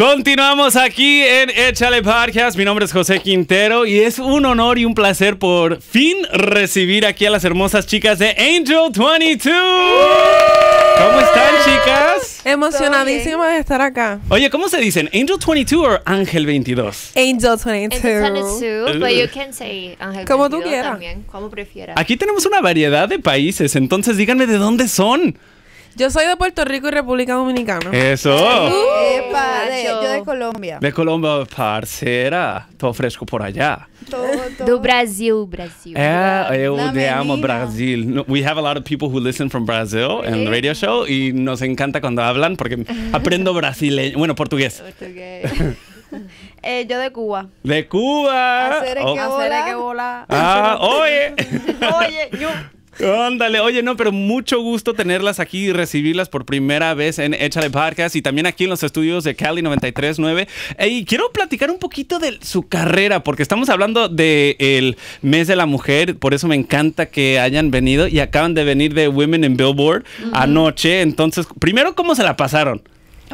Continuamos aquí en Échale Podcast. Mi nombre es José Quintero y es un honor y un placer por fin recibir aquí a las hermosas chicas de Angel 22. ¿Cómo están, chicas? Emocionadísimas de estar acá. Oye, ¿cómo se dicen? ¿Angel 22 o Ángel 22? Angel 22. but you can say Ángel Como tú quieras. También, como prefieras. Aquí tenemos una variedad de países, entonces díganme de dónde son. Yo soy de Puerto Rico y República Dominicana. Eso. ¡Uh! Epa, yo de Colombia. De Colombia, parcera. Todo fresco por allá. Todo, todo. Do Brasil, Brasil. Eh, eh te amo Brasil. we have a lot of people who listen from Brazil en the radio show y nos encanta cuando hablan porque aprendo brasileño, bueno, portugués. Eh, yo de Cuba. De Cuba. Hacer que, oh. Hacer que Ah, oye. oye, yo. Ándale, oye, no, pero mucho gusto tenerlas aquí y recibirlas por primera vez en Échale Podcast y también aquí en los estudios de Cali 939. Y quiero platicar un poquito de su carrera, porque estamos hablando del el mes de la mujer, por eso me encanta que hayan venido y acaban de venir de Women in Billboard anoche. Entonces, primero, ¿cómo se la pasaron?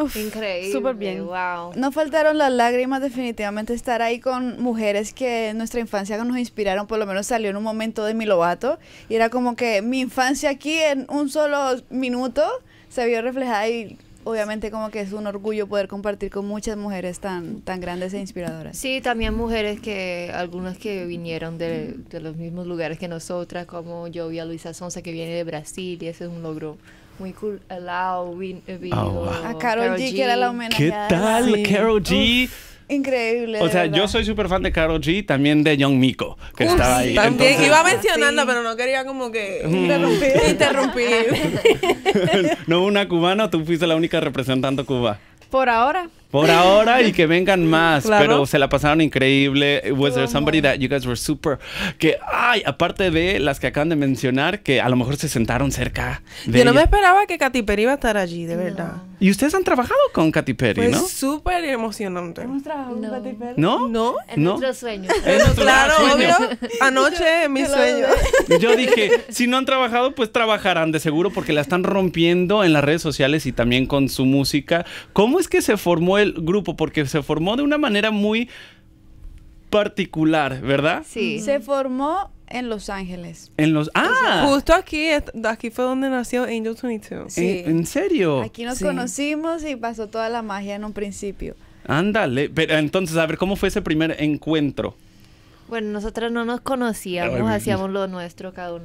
Increíble. Súper bien. Wow. No faltaron las lágrimas, definitivamente, estar ahí con mujeres que en nuestra infancia nos inspiraron. Por lo menos salió en un momento de mi lobato. Y era como que mi infancia aquí en un solo minuto se vio reflejada y obviamente como que es un orgullo poder compartir con muchas mujeres tan, tan grandes e inspiradoras. Sí, también mujeres que, algunas que vinieron de, de los mismos lugares que nosotras, como yo vi a Luisa Sonsa que viene de Brasil y ese es un logro muy cool. Allow, eh, ah, A Carol G, que era la homenaje. ¿Qué tal, Carol G? Increíble. O sea, yo soy súper fan de Carol G, también de John Miko, que estaba ahí. También iba mencionando, pero no quería como que interrumpir. no, una cubana, tú fuiste la única representando Cuba. Por ahora por ahora y que vengan más. Pero se la pasaron increíble. Was there somebody that you guys were super que ay, aparte de las que acaban de mencionar que a lo mejor se sentaron cerca. Yo no me esperaba que Katy Perry iba a estar allí, de verdad. Y ustedes han trabajado con Katy Perry, pues ¿no? súper emocionante. Hemos trabajado con Katy Perry. ¿No? No. En nuestros sueños. claro, obvio. Anoche en mis sueños. Yo dije, si no han trabajado, pues trabajarán de seguro porque la están rompiendo en las redes sociales y también con su música. ¿Cómo es que se formó el grupo, porque se formó de una manera muy particular, ¿verdad? Sí. Se formó en Los Ángeles. En Los Ah, justo aquí aquí fue donde nació Angel 22. Sí. ¿En, serio? Aquí nos conocimos y pasó toda la magia en un principio. Ándale, pero entonces a ver cómo fue ese primer encuentro. Bueno, nosotros no nos conocíamos, hacíamos lo nuestro cada uno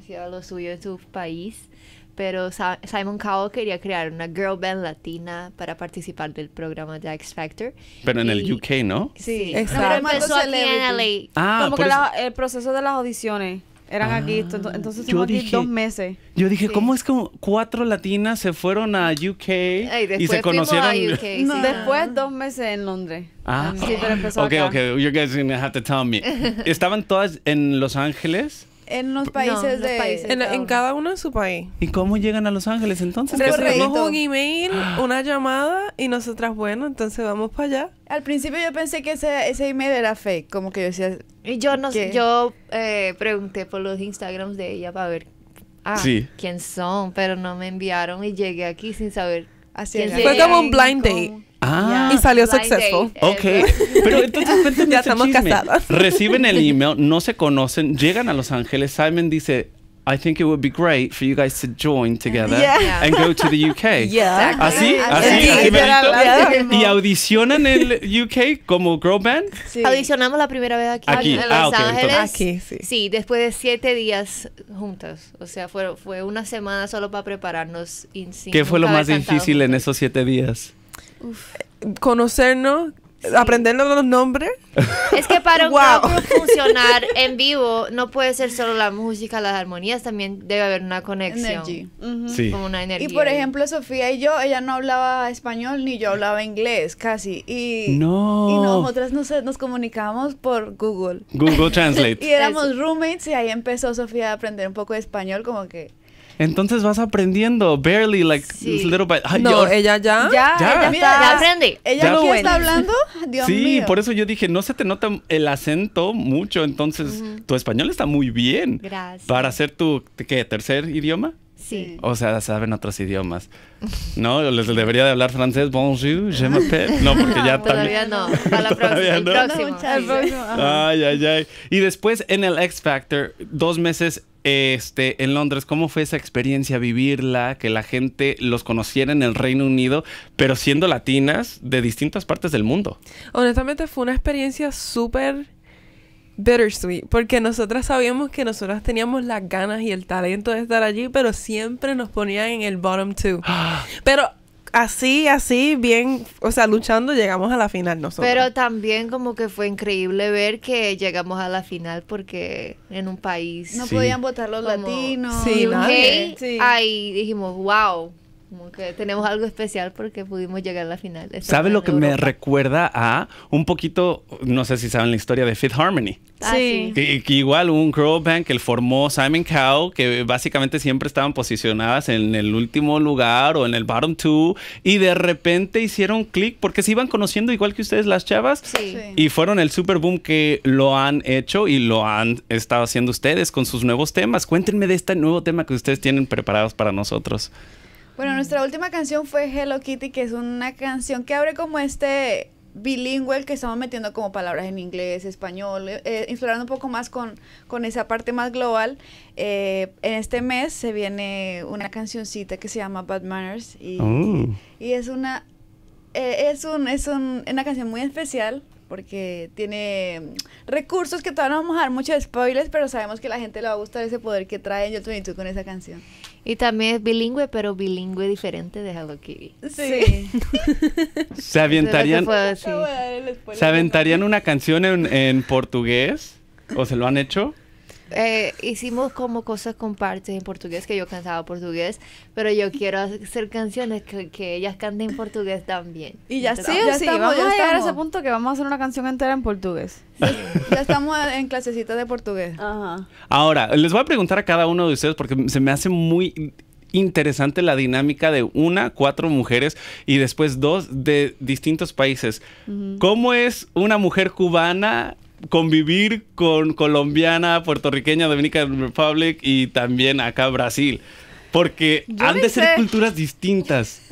hacía lo suyo en su país pero Simon Cowell quería crear una girl band latina para participar del programa de X Factor. Pero en el UK, ¿no? Sí, exacto. pero empezó aquí en LA. Ah, Como que el proceso de las audiciones. Eran ah. aquí, entonces yo dos meses. Yo dije, ¿cómo es que cuatro latinas se fueron a UK y se conocieron? A Después dos meses en Londres. Ah, sí, pero empezó Okay, acá. ok, you guys are gonna have to tell me. ¿Estaban todas en Los Ángeles? en los países de... en, en, cada uno de su país. ¿Y cómo llegan a Los Ángeles entonces? Recibimos un email, una llamada y nosotras, bueno, entonces vamos para allá. Al principio yo pensé que ese, ese email era fake, como que yo decía... Y yo, no, sé yo eh, pregunté por los Instagrams de ella para ver ah, quién son, pero no me enviaron y llegué aquí sin saber. Así quién Fue como un blind date. Ah. y salió successful. Ok. Pero entonces ya estamos casadas casados. Reciben el email, no se conocen, llegan a Los Ángeles. Simon dice, I think it would be great for you guys to join together and go to the UK. Así, así, Y audicionan el UK como girl band. Audicionamos la primera vez aquí. En Los ah, Ángeles. sí. después de siete días Juntos O sea, fue, fue una semana solo para prepararnos. ¿Qué fue lo más difícil en esos siete días? conocernos, aprendernos los nombres. Es que para un wow. funcionar en vivo no puede ser solo la música, las armonías, también debe haber una conexión. Y por ejemplo, Sofía y yo, ella no hablaba español ni yo hablaba inglés casi. Y, no. nosotras nos, nos comunicábamos por Google. Google Translate. y éramos roommates y ahí empezó Sofía a aprender un poco de español como que entonces vas aprendiendo, barely, like, a little by... no, ella ya... Ya, ya, está, ya aprende. ¿Ella no está hablando? Dios sí, por eso yo dije, no se te nota el acento mucho, entonces tu español está muy bien. Gracias. Para ser tu, ¿qué, tercer idioma? O sea, saben otros idiomas. ¿No? Les debería de hablar francés. Bonjour, je m'appelle. No, porque ya Todavía no. Todavía la próxima. ¿no? Ay, ay, ay. Y después en el X Factor, dos meses este, en Londres, ¿cómo fue esa experiencia vivirla, que la gente los conociera en el Reino Unido, pero siendo latinas de distintas partes del mundo? Honestamente fue una experiencia súper bittersweet, porque nosotras sabíamos que nosotras teníamos las ganas y el talento de estar allí, pero siempre nos ponían en el bottom two. Ah. pero así, así, bien, o sea, luchando, llegamos a la final nosotros. Pero también como que fue increíble ver que llegamos a la final porque en un país... No podían votar los latinos. Sí, Ahí dijimos, wow. Como que tenemos algo especial porque pudimos llegar a la final. ¿Sabe lo que me recuerda a un poquito, no sé si saben la historia de Fifth Harmony? Ah, sí. Que, igual un Girl band que formó Simon Cow, que básicamente siempre estaban posicionadas en el último lugar o en el bottom two, y de repente hicieron clic porque se iban conociendo igual que ustedes las chavas, y fueron el super boom que lo han hecho y lo han estado haciendo ustedes con sus nuevos temas. Cuéntenme de este nuevo tema que ustedes tienen preparados para nosotros. Bueno, nuestra última canción fue Hello Kitty, que es una canción que abre como este bilingüe que estamos metiendo como palabras en inglés, español, eh, eh explorando un poco más con, esa parte más global. Eh, en este mes se viene una cancioncita que se llama Bad Manners y, oh. es una eh, es un es una canción muy especial porque tiene recursos que todavía no vamos a dar muchos spoilers, pero sabemos que la gente le va a gustar ese poder que trae Yo youtube con esa canción. Y también es bilingüe, pero bilingüe diferente de Hello Kitty. Sí. ¿Se aventarían, ¿Se aventarían una canción en, en portugués? ¿O se lo han hecho? Eh, hicimos como cosas con partes en portugués, que yo cantaba portugués, pero yo quiero hacer canciones que, que ellas canten en portugués también. Y ya, sí, ya sí, vamos a llegar a ese punto que vamos a hacer una canción entera en portugués. ya estamos en clasecita de portugués. Ahora, les voy a preguntar a cada uno de ustedes porque se me hace muy interesante la dinámica de una, cuatro mujeres y después dos de distintos países. ¿Cómo es una mujer cubana convivir con colombiana, puertorriqueña, Dominican Republic y también acá Brasil. Porque han de ser culturas distintas.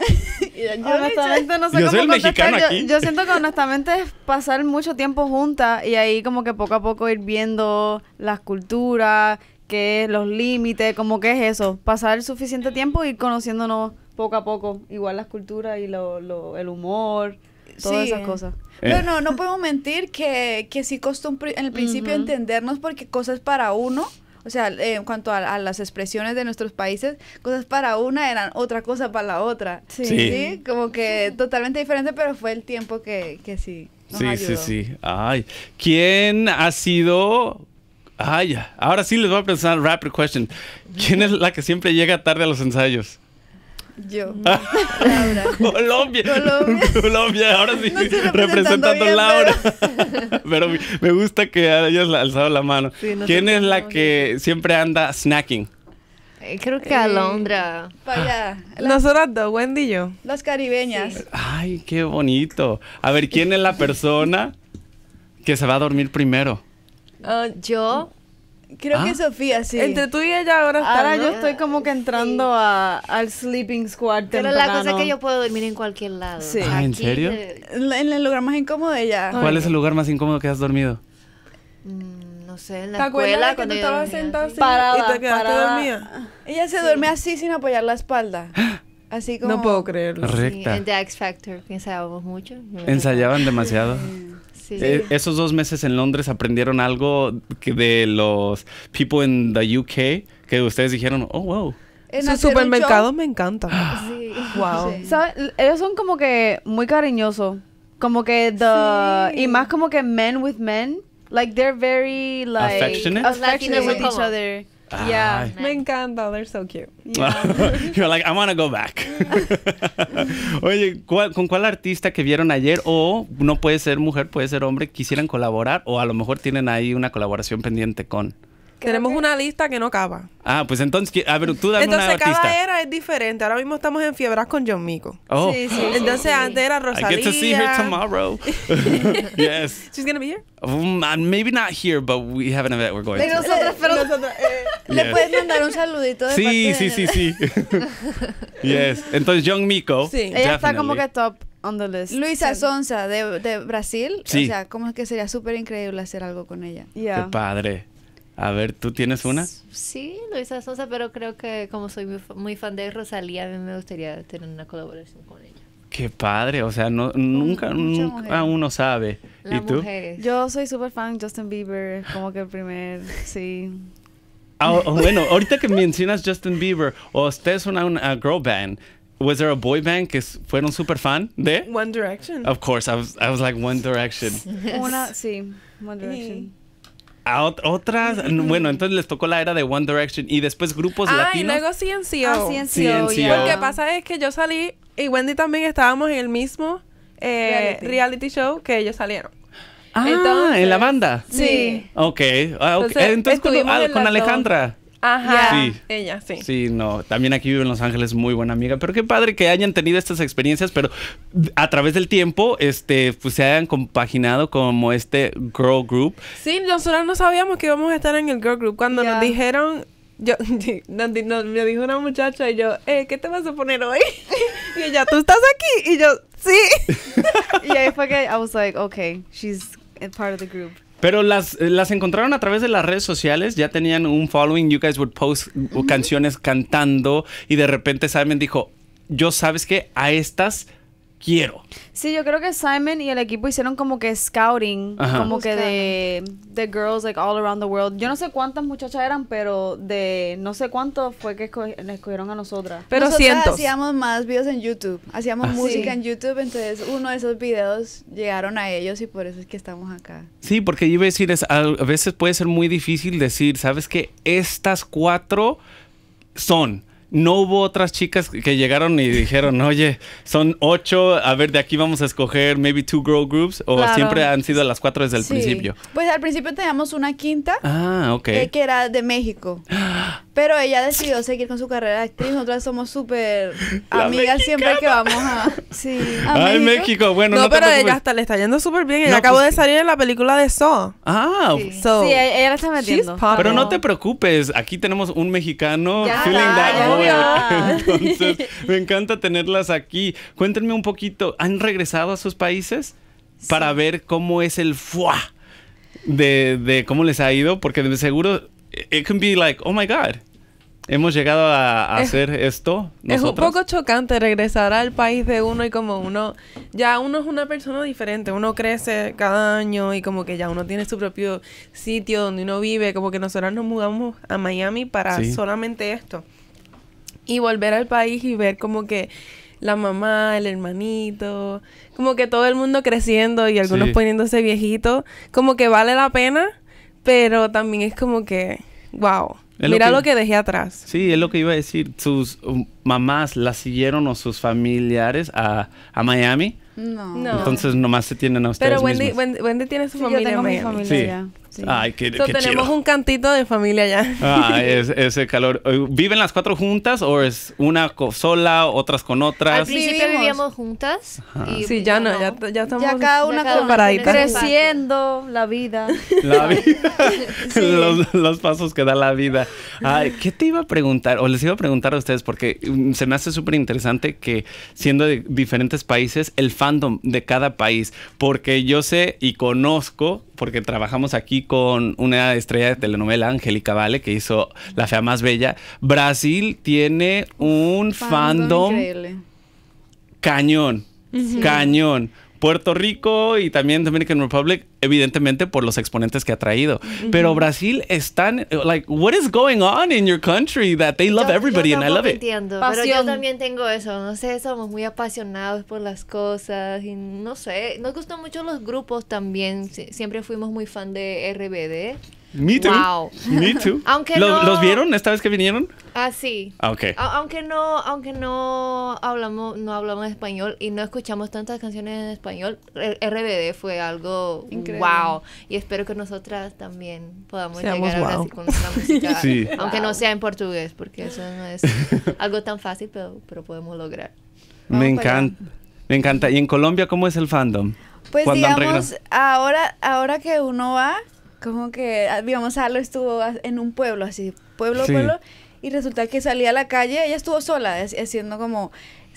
yo honestamente no sé cómo soy Yo, siento que honestamente es pasar mucho tiempo juntas y ahí como que poco a poco ir viendo las culturas, qué los límites, como que es eso, pasar el suficiente tiempo y ir conociéndonos poco a poco, igual las culturas y lo, el humor todas esas cosas. Eh. Pero no, no podemos mentir que, que sí costó en el principio entendernos porque cosas para uno, o sea, eh, en cuanto a, las expresiones de nuestros países, cosas para una eran otra cosa para la otra. Sí, sí. como que totalmente diferente, pero fue el tiempo que, sí. sí, sí, sí. Ay, ¿quién ha sido Ay, ahora sí les voy a pensar rapid question. ¿Quién es la que siempre llega tarde a los ensayos? Yo. Mm. Laura. Colombia. Colombia. ahora sí, representando a Laura. Pero... me gusta que hayas alzado la mano. ¿Quién es la que siempre anda snacking? Eh, creo que Alondra. Para eh, allá. Wendy y yo. Las caribeñas. Ay, qué bonito. A ver, ¿quién es la persona que se va a dormir primero? Ah, yo. Creo que ah. Sofía, sí. Entre tú y ella ahora Ahora yo estoy como que entrando a, al sleeping squad Pero la cosa es que yo puedo dormir en cualquier lado. Sí. Ah, ¿En serio? En el lugar más incómodo de ella. ¿Cuál es el lugar más incómodo que has dormido? Mm, no sé, en la ¿Te escuela cuando que estabas sentada así parada, y te quedaste dormida. Ella se duerme así sin apoyar la espalda. Así como No puedo creerlo. en The X Factor ensayábamos mucho. Ensayaban demasiado. Eh, esos dos meses en Londres aprendieron algo de los people in the UK que ustedes dijeron, oh, wow. Eh, esos supermercados me encantan. Ah. Sí. Wow. Ellos son como que muy cariñosos. Como que the... Y más como que men with men. Like, they're very, like... Affectionate. Affectionate with each other. Yeah, me encanta. They're so cute. You're like, I want to go back. Oye, ¿con cuál artista que vieron ayer o no puede ser mujer, puede ser hombre, quisieran colaborar o a lo mejor tienen ahí una colaboración pendiente con? Tenemos una lista que no acaba Ah, pues entonces, a ver, tú dame entonces, una artista. Entonces, cada era es diferente. Ahora mismo estamos en fiebras con John Mico. Oh. Sí, sí, entonces, antes era Rosalía. I get to see her tomorrow. yes. She's gonna be here? Um, maybe not here, but we have an event we're going to. Nosotros, pero nosotros, le puedes mandar un saludito de Sí, sí, sí, sí. yes. Entonces, John Miko. Sí. Ella está como que top on the list. Luisa Sonza de, Brasil. Sí. O sea, como que sería súper increíble hacer algo con ella. Qué padre. A ver, ¿tú tienes una? Sí, Luisa Sosa, pero creo que como soy muy fan de Rosalía, a mí me gustaría tener una colaboración con ella. Qué padre, o sea, no, nunca, nunca uno sabe. ¿Y tú? Yo soy súper fan de Justin Bieber, como que el primer, sí. Ah, oh, oh, bueno, ahorita que me mencionas Justin Bieber, o ustedes son una, una girl band, was there a boy band que fueron super fan de? One Direction. Of course, I was, I like One Direction. Una, sí, One Direction. otras, bueno, entonces les tocó la era de One Direction y después grupos ah, Y luego CNCO. Ah, sí. CNCO. Lo que pasa es que yo salí y Wendy también estábamos en el mismo eh, reality show que ellos salieron. Ah, en la banda. Sí. Ok. Ah, ah, okay. Entonces, ah, con, Alejandra. Ajá. Sí. Ella, sí. Sí, no. También aquí vive en Los Ángeles, muy buena amiga. Pero qué padre que hayan tenido estas experiencias, pero a través del tiempo, este, pues se hayan compaginado como este girl group. Sí, nosotros no sabíamos que íbamos a estar en el girl group. Cuando nos dijeron yo me dijo una muchacha y yo, eh, ¿qué te vas a poner hoy? y ella, ¿tú estás aquí? Y yo, sí. y ahí fue que I was like, okay, she's eh, part of the group. Pero las, eh, las encontraron a través de las redes sociales, ya tenían un following, you guys would post canciones cantando y de repente Simon dijo, yo sabes que a estas quiero. Sí, yo creo que Simon y el equipo hicieron como que scouting, como que de, girls like all around the world. Yo no sé cuántas muchachas eran, pero de no sé cuánto fue que escogieron a nosotras. Pero nosotras hacíamos más videos en YouTube, hacíamos ah, música en YouTube, entonces uno de esos videos llegaron a ellos y por eso es que estamos acá. Sí, porque yo iba a decir, a veces puede ser muy difícil decir, ¿sabes qué? Estas cuatro son no hubo otras chicas que llegaron y dijeron, oye, son ocho, a ver, de aquí vamos a escoger maybe two girl groups, o siempre han sido las cuatro desde el principio. Pues al principio teníamos una quinta, ah, eh, que era de México. ¡Ah! Pero ella decidió seguir con su carrera de actriz. Nosotras somos súper amigas siempre que vamos a. Sí. A ah, Ay, México. Bueno, no, pero a ella le está yendo súper bien. Ella acabó pues de salir en la película de So Ah, Sí. Sí, ella, la está metiendo. Pero no te preocupes, aquí tenemos un mexicano feeling Entonces, me encanta tenerlas aquí. Cuéntenme un poquito, ¿han regresado a sus países para ver cómo es el fuá de, cómo les ha ido? Porque de seguro it can be like, oh my God. Hemos llegado a, hacer esto. Es un poco chocante regresar al país de uno y como uno, ya uno es una persona diferente, uno crece cada año y como que ya uno tiene su propio sitio donde uno vive, como que nosotros nos mudamos a Miami para solamente esto. Y volver al país y ver como que la mamá, el hermanito, como que todo el mundo creciendo y algunos poniéndose viejitos, como que vale la pena pero también es como que, wow. Mira lo que, dejé atrás. Sí, es lo que iba a decir. Sus um, mamás la siguieron o sus familiares a, Miami. No. Entonces nomás se tienen a ustedes Pero Wendy, tiene su familia tenemos un cantito de familia ya. Ah, ese calor. Eh, ¿Viven las cuatro juntas o es una sola, otras con otras? Al principio vivíamos juntas. sí, ya no, Ya, estamos Creciendo la vida. La vida. los, pasos que da la vida. Ay, ¿Qué te iba a preguntar? O les iba a preguntar a ustedes porque mm, se me hace súper interesante que siendo de diferentes países, el fandom de cada país, porque yo sé y conozco porque trabajamos aquí con una estrella de telenovela, Angélica Vale, que hizo La Fea Más Bella. Brasil tiene un fandom, cañón, cañón. Puerto Rico y también Dominican Republic, evidentemente por los exponentes que ha traído. Pero Brasil están, like, what is going on in your country that they love everybody and I love it? Pasión. Pero yo también tengo eso, no sé, somos muy apasionados por las cosas y no sé, nos gustan mucho los grupos también, siempre fuimos muy fan de RBD. Me too. Wow. Me too. aunque ¿Los vieron esta vez que vinieron? Ah, sí. Ah, aunque no, aunque no hablamos, no hablamos español y no escuchamos tantas canciones en español, el RBD fue algo Increíble. wow. Y espero que nosotras también podamos llegar a con nuestra música, sí. aunque no sea en portugués, porque eso no es algo tan fácil, pero, podemos lograr. me encanta, me encanta. ¿Y en Colombia cómo es el fandom? Pues digamos, ahora, ahora que uno va, como que ah, digamos, hallo estuvo en un pueblo así, pueblo, pueblo, y resulta que salía a la calle, ella estuvo sola haciendo como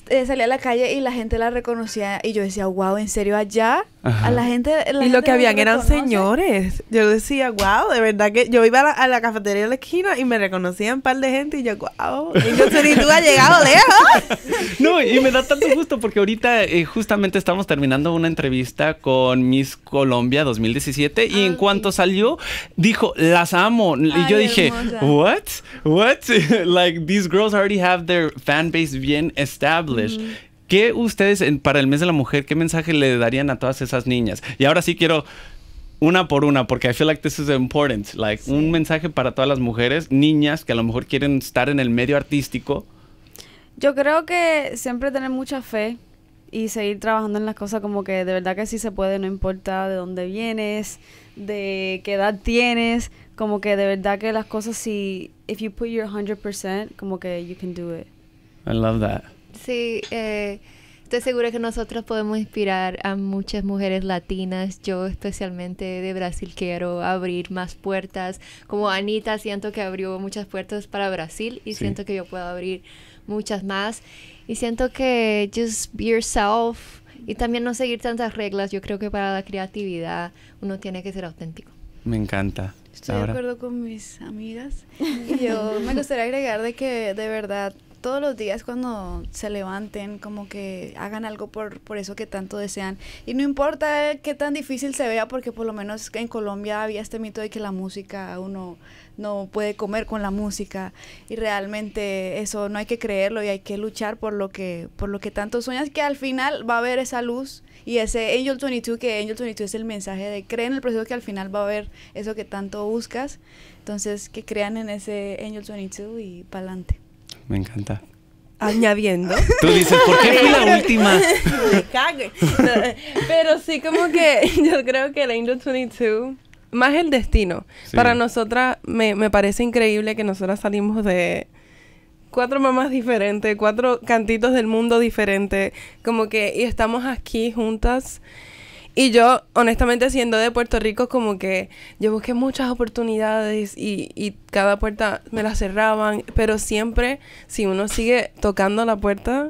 eh, salía a la calle y la gente la reconocía y yo decía, wow, ¿en serio allá? A la gente... y lo que habían eran señores. Yo decía, wow, de verdad que yo iba a la, cafetería de la esquina y me reconocían un par de gente y yo, wow, y yo, ni tú has llegado lejos. no, y me da tanto gusto porque ahorita eh, justamente estamos terminando una entrevista con Miss Colombia 2017 y en ah, cuanto salió dijo, las amo. Y yo dije, what? What? like, these girls already have their fan base bien established que ¿Qué ustedes para el mes de la mujer, qué mensaje le darían a todas esas niñas? Y ahora sí quiero una por una, porque I feel like this is important. Like un mensaje para todas las mujeres, niñas que a lo mejor quieren estar en el medio artístico. Yo creo que siempre tener mucha fe y seguir trabajando en las cosas como que de verdad que sí se puede, no importa de dónde vienes, de qué edad tienes, como que de verdad que las cosas si if you put your 100%, como que you can do it. I love that. Sí, eh, estoy segura que nosotros podemos inspirar a muchas mujeres latinas. Yo especialmente de Brasil quiero abrir más puertas. Como Anita, siento que abrió muchas puertas para Brasil y siento que yo puedo abrir muchas más. Y siento que just be yourself y también no seguir tantas reglas. Yo creo que para la creatividad uno tiene que ser auténtico. Me encanta. Estoy de acuerdo con mis amigas. Yo me gustaría agregar de que de verdad todos los días cuando se levanten, como que hagan algo por, por eso que tanto desean. Y no importa qué tan difícil se vea, porque por lo menos en Colombia había este mito de que la música uno no puede comer con la música y realmente eso no hay que creerlo y hay que luchar por lo que por lo que tanto sueñas que al final va a haber esa luz y ese Angel 22 que Angel 22 es el mensaje de creen en el proceso que al final va a haber eso que tanto buscas entonces que crean en ese Angel 22 y para adelante me encanta. Añadiendo. Tú dices, ¿por qué fui la última? cague. pero sí, como que yo creo que el Angel 22 más el destino. Para nosotras, me, parece increíble que nosotras salimos de cuatro mamás diferentes, cuatro cantitos del mundo diferente, como que y estamos aquí juntas y yo, honestamente, siendo de Puerto Rico, como que yo busqué muchas oportunidades y, y cada puerta me la cerraban, pero siempre si uno sigue tocando la puerta,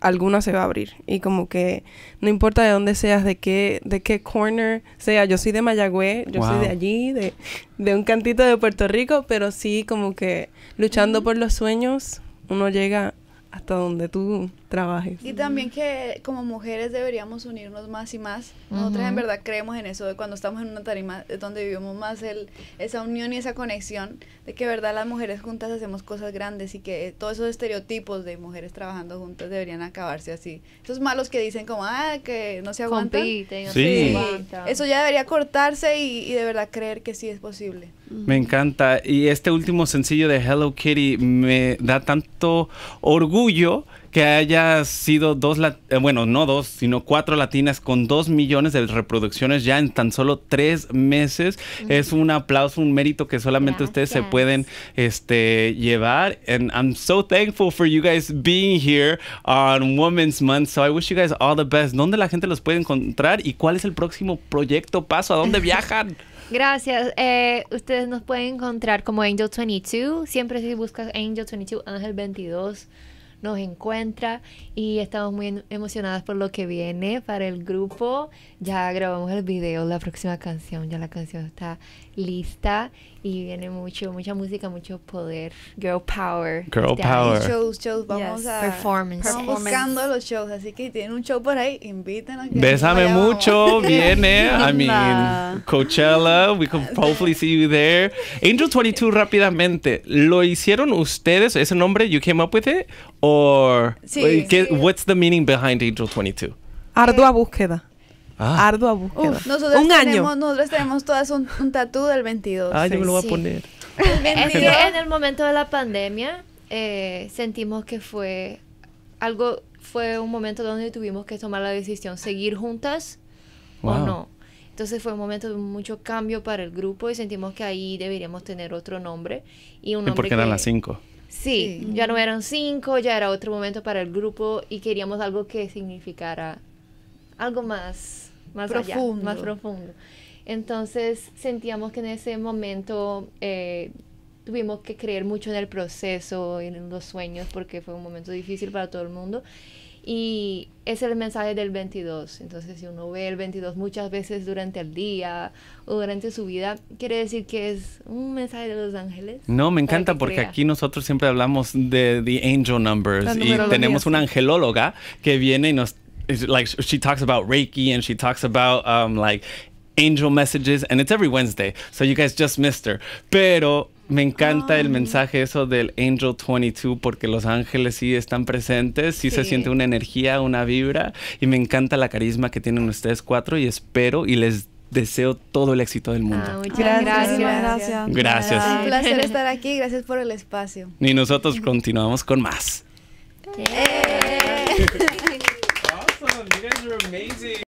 alguna se va a abrir. Y como que no importa de dónde seas, de qué, de qué corner sea. Yo soy de Mayagüe, yo soy de allí, de, de, un cantito de Puerto Rico, pero sí como que luchando mm. por los sueños, uno llega hasta donde tú trabajes. Y también que como mujeres deberíamos unirnos más y más. Nosotras en verdad creemos en eso, de cuando estamos en una tarima es donde vivimos más el, esa unión y esa conexión, de que verdad las mujeres juntas hacemos cosas grandes y que eh, todos esos estereotipos de mujeres trabajando juntas deberían acabarse así. Esos malos que dicen como, ah, que no se aguantan. Compite, sí. Eso ya debería cortarse y de verdad creer que sí es posible. Me encanta. Y este último sencillo de Hello Kitty me da tanto orgullo que haya sido dos, eh, bueno, no dos, sino cuatro latinas con dos millones de reproducciones ya en tan solo tres meses. Es un aplauso, un mérito que solamente ustedes se pueden este, llevar. And I'm so thankful for you guys being here on Women's Month. So I wish you guys all the best. ¿Dónde la gente los puede encontrar y cuál es el próximo proyecto, paso? ¿A dónde viajan? Gracias. Eh, ustedes nos pueden encontrar como Angel22. Siempre si buscas Angel22, Ángel22 nos encuentra y estamos muy emocionadas por lo que viene para el grupo. Ya grabamos el video, la próxima canción, ya la canción está lista y viene mucho, mucha música, mucho poder, girl power. Girl este power. Shows, shows, vamos a performance. buscando los shows, así que tienen un show por ahí, invítanos. Bésame mucho, viene. I mean, Coachella, we can hopefully see you there. Angel 22 rápidamente, ¿lo hicieron ustedes ese nombre? You came up with it? ¿O ¿qué, what's the meaning behind Angel 22? Ardua búsqueda. Ah. Ardua búsqueda. un año. Nosotros tenemos todas un, un del 22. Ah, yo me lo voy a poner. en el momento de la pandemia eh, sentimos que fue algo, fue un momento donde tuvimos que tomar la decisión, seguir juntas o no. Entonces fue un momento de mucho cambio para el grupo y sentimos que ahí deberíamos tener otro nombre. ¿Y, un nombre ¿Y por qué eran las cinco? Sí, ya no eran cinco, ya era otro momento para el grupo y queríamos algo que significara algo más, más profundo. más profundo. Entonces sentíamos que en ese momento eh, tuvimos que creer mucho en el proceso, en los sueños, porque fue un momento difícil para todo el mundo. Y es el mensaje del 22. Entonces, si uno ve el 22 muchas veces durante el día o durante su vida, quiere decir que es un mensaje de los ángeles. No, me encanta porque aquí nosotros siempre hablamos de the angel numbers y tenemos una angelóloga que viene y nos like she talks about Reiki and she talks about um, like angel messages and it's every Wednesday. So you guys just missed her. Pero me encanta el mensaje eso del Angel 22 porque los ángeles sí están presentes, sí, se siente una energía, una vibra y me encanta la carisma que tienen ustedes cuatro y espero y les deseo todo el éxito del mundo. Ah, muchas gracias. Gracias. gracias. Un placer estar aquí, gracias por el espacio. Y nosotros continuamos con más.